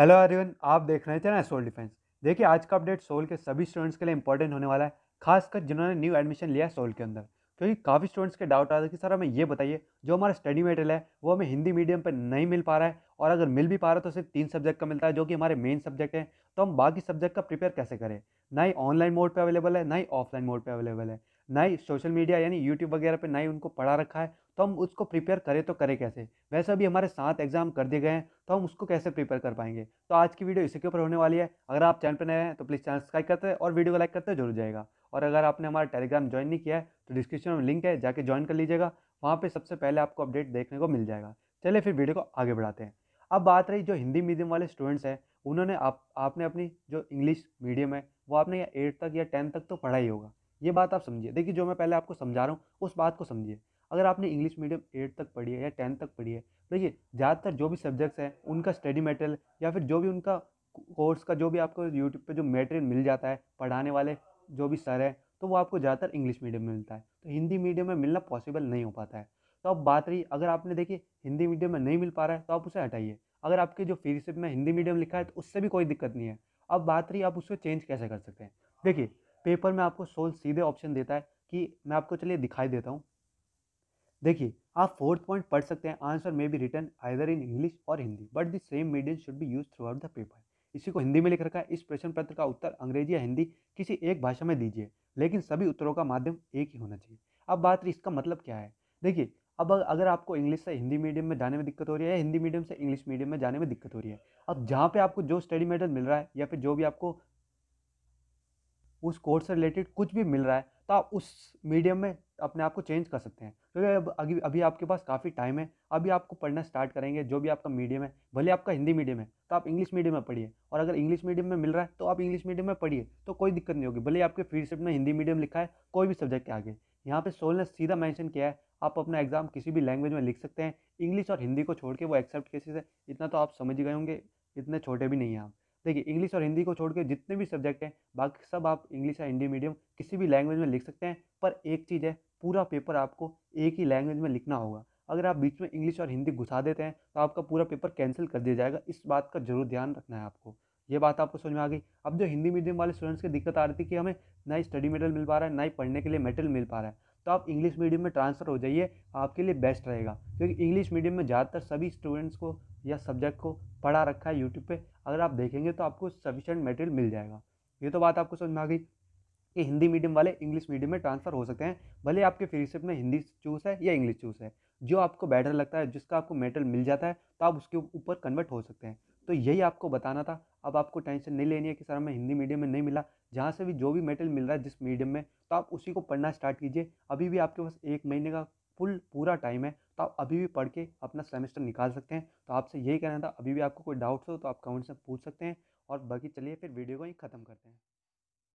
hello Aryan आप देख रहे थे ना सोल डिफेंस देखिए आज का अपडेट सोल के सभी स्टूडेंट्स के लिए इंपॉर्टेंट होने वाला है खासकर जिन्होंने न्यू एडमिशन लिया है सोल के अंदर क्योंकि काफ़ी स्टूडेंट्स के डाउट आ रहा था कि सर हमें ये बताइए जो हमारा स्टडी मटेरियल है वो हमें हिंदी मीडियम पर नहीं मिल पा रहा है और अगर मिल भी पा रहा है तो सिर्फ तीन सब्जेक्ट का मिलता है जो कि हमारे मेन सब्जेक्ट हैं तो हम बाकी सब्जेक्ट का प्रिपेयर कैसे करें ना ही ऑनलाइन मोड पर अवेलेबल है ना ही ऑफलाइन मोड पर अवेलेबल है ना ही सोशल मीडिया यानी यूट्यूब वगैरह पर ना ही उनको पढ़ा रखा है तो हम उसको प्रिपेयर करें तो करें कैसे वैसे अभी हमारे सात एग्जाम कर दिए गए हैं तो हम उसको कैसे प्रिपेयर कर पाएंगे तो आज की वीडियो इसी के ऊपर होने वाली है अगर आप चैनल पर नए हैं तो प्लीज़ चैनल सब्सक्राइब करते हैं और वीडियो को लाइक करते जरूर जाएगा और अगर आपने हमारा टेलीग्राम ज्वाइन नहीं किया है तो डिस्क्रिप्शन में लिंक है जाके ज्वाइन कर लीजिएगा वहाँ पर सबसे पहले आपको अपडेट देखने को मिल जाएगा चलिए फिर वीडियो को आगे बढ़ाते हैं अब बात रही जो हिंदी मीडियम वाले स्टूडेंट्स हैं उन्होंने आप आपने अपनी जो इंग्लिश मीडियम है वो आपने या एट तक या टेंथ तक तो पढ़ा ही होगा ये बात आप समझिए देखिए जो मैं पहले आपको समझा रहा हूँ उस बात को समझिए अगर आपने इंग्लिश मीडियम एट तक पढ़ी है या टेंथ तक पढ़ी है तो देखिए ज़्यादातर जो भी सब्जेक्ट्स हैं उनका स्टडी मटेरियल या फिर जो भी उनका कोर्स का जो भी आपको यूट्यूब पर जो मटेरियल मिल जाता है पढ़ाने वाले जो भी सर हैं तो वो आपको ज़्यादातर इंग्लिश मीडियम में मिलता है तो हिंदी मीडियम में मिलना पॉसिबल नहीं हो पाता है तो अब बात रही अगर आपने देखिए हिंदी मीडियम में नहीं मिल पा रहा है तो आप उसे हटाइए अगर आपके जो फीस में हिंदी मीडियम लिखा है तो उससे भी कोई दिक्कत नहीं है अब बात रही आप उसको चेंज कैसे कर सकते हैं देखिए पेपर में आपको सोल सीधे ऑप्शन देता है कि मैं आपको चलिए दिखाई देता हूँ देखिए आप फोर्थ पॉइंट पढ़ सकते हैं answer may be written either in English और Hindi but the same medium should be used throughout the paper इसी को हिंदी में लिख रखा है इस प्रश्न पत्र का उत्तर अंग्रेजी या हिंदी किसी एक भाषा में दीजिए लेकिन सभी उत्तरों का माध्यम एक ही होना चाहिए अब बात रही इसका मतलब क्या है देखिए अब अगर आपको इंग्लिश से हिंदी मीडियम में जाने में दिक्कत हो रही है या हिंदी मीडियम से इंग्लिश मीडियम में जाने में दिक्कत हो रही है अब जहाँ पे आपको जो स्टडी मेटर मिल रहा है या फिर जो भी आपको उस कोर्स से रिलेटेड कुछ भी मिल रहा है तो आप उस मीडियम में अपने आप को चेंज कर सकते हैं क्योंकि अब अभी अभी आपके पास काफ़ी टाइम है अभी आपको पढ़ना स्टार्ट करेंगे जो भी आपका मीडियम है भले आपका हिंदी मीडियम है तो आप इंग्लिश मीडियम में पढ़िए और अगर इंग्लिश मीडियम में मिल रहा है तो आप इंग्लिश मीडियम में पढ़िए तो कोई दिक्कत नहीं होगी भले आपके फील्ड में हिंदी मीडियम लिखा है कोई भी सब्जेक्ट के आगे यहाँ पे सोल ने सीधा मैंशन किया है आप अपना एग्ज़ाम किसी भी लैंग्वेज में लिख सकते हैं इंग्लिश और हिंदी को छोड़ के वो एक्सेप्ट केसेस है इतना तो आप समझ गए होंगे इतने छोटे भी नहीं हैं आप देखिए इंग्लिश और हिंदी को छोड़ के जितने भी सब्जेक्ट हैं बाकी सब आप इंग्लिश या हिंदी मीडियम किसी भी लैंग्वेज में लिख सकते हैं पर एक चीज़ है पूरा पेपर आपको एक ही लैंग्वेज में लिखना होगा अगर आप बीच में इंग्लिश और हिंदी घुसा देते हैं तो आपका पूरा पेपर कैंसिल कर दिया जाएगा इस बात का जरूर ध्यान रखना है आपको ये बात आपको समझ में आ गई अब जो हिंदी मीडियम वाले स्टूडेंट्स की दिक्कत आ रही थी कि हमें ना ही स्टडी मटेरियल मिल पा रहा है ना ही पढ़ने के लिए मटेरियल मिल पा रहा है तो आप इंग्लिश मीडियम में ट्रांसफ़र हो जाइए आपके लिए बेस्ट रहेगा क्योंकि इंग्लिश मीडियम में ज़्यादातर सभी स्टूडेंट्स को या सब्जेक्ट को पढ़ा रखा है यूट्यूब पे अगर आप देखेंगे तो आपको सफिशेंट मटेरियल मिल जाएगा ये तो बात आपको समझ में आ गई कि हिंदी मीडियम वाले इंग्लिश मीडियम में ट्रांसफ़र हो सकते हैं भले आपके फ्रीशिप में हिंदी चूज़ है या इंग्लिश चूज़ है जो आपको बेटर लगता है जिसका आपको मेटेरियल मिल जाता है तो आप उसके ऊपर कन्वर्ट हो सकते हैं तो यही आपको बताना था अब आपको टेंशन नहीं लेनी है कि सर हमें हिंदी मीडियम में नहीं मिला जहाँ से भी जो भी मेटेरियल मिल रहा है जिस मीडियम में तो आप उसी को पढ़ना स्टार्ट कीजिए अभी भी आपके पास एक महीने का फुल पूरा टाइम है तो आप अभी भी पढ़ के अपना सेमेस्टर निकाल सकते हैं तो आपसे यही कहना था अभी भी आपको कोई डाउट्स हो तो आप कमेंट्स में पूछ सकते हैं और बाकी चलिए फिर वीडियो को ही ख़त्म करते हैं